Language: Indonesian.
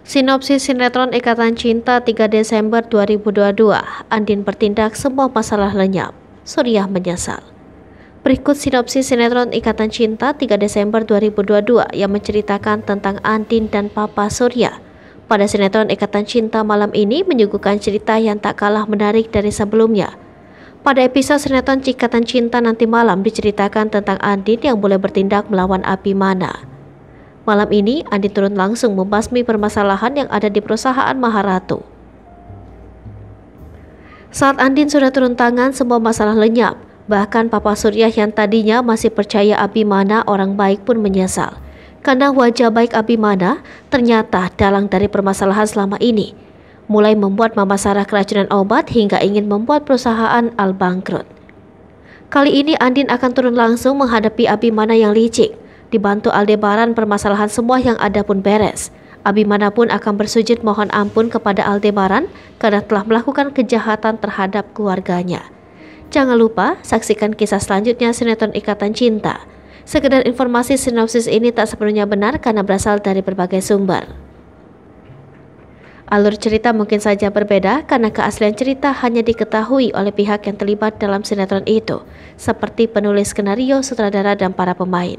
Sinopsis sinetron Ikatan Cinta 3 Desember 2022, Andin bertindak semua masalah lenyap, Suriah menyesal. Berikut sinopsis sinetron Ikatan Cinta 3 Desember 2022 yang menceritakan tentang Andin dan Papa Surya. Pada sinetron Ikatan Cinta malam ini menyuguhkan cerita yang tak kalah menarik dari sebelumnya. Pada episode sinetron Ikatan Cinta nanti malam diceritakan tentang Andin yang boleh bertindak melawan api mana. Malam ini, Andi turun langsung membasmi permasalahan yang ada di perusahaan Maharatu. Saat Andin sudah turun tangan, semua masalah lenyap. Bahkan Papa Surya yang tadinya masih percaya Abimana orang baik pun menyesal. Karena wajah baik Abimana ternyata dalang dari permasalahan selama ini. Mulai membuat Mama Sarah keracunan obat hingga ingin membuat perusahaan al bangkrut. Kali ini Andin akan turun langsung menghadapi Abimana yang licik. Dibantu Aldebaran permasalahan semua yang ada pun beres. Abimana pun akan bersujud mohon ampun kepada Aldebaran karena telah melakukan kejahatan terhadap keluarganya. Jangan lupa saksikan kisah selanjutnya sinetron Ikatan Cinta. Sekedar informasi sinopsis ini tak sepenuhnya benar karena berasal dari berbagai sumber. Alur cerita mungkin saja berbeda karena keaslian cerita hanya diketahui oleh pihak yang terlibat dalam sinetron itu, seperti penulis skenario, sutradara, dan para pemain.